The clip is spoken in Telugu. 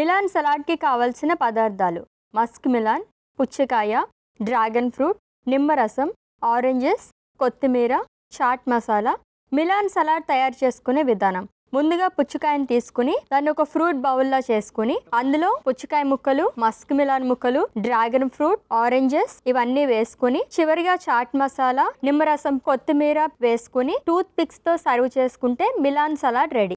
మిలాన్ సలాడ్కి కావలసిన పదార్థాలు మస్క్ మిలాన్ పుచ్చకాయ డ్రాగన్ ఫ్రూట్ నిమ్మరసం ఆరెంజెస్ కొత్తిమీర చాట్ మసాలా మిలాన్ సలాడ్ తయారు చేసుకునే విధానం ముందుగా పుచ్చకాయను తీసుకుని దాన్ని ఒక ఫ్రూట్ బౌల్లా చేసుకుని అందులో పుచ్చకాయ ముక్కలు మస్క్ మిలాన్ ముక్కలు డ్రాగన్ ఫ్రూట్ ఆరెంజెస్ ఇవన్నీ వేసుకుని చివరిగా చాట్ మసాలా నిమ్మరసం కొత్తిమీర వేసుకుని టూత్ పిక్స్ తో సర్వ్ చేసుకుంటే మిలాన్ సలాడ్ రెడీ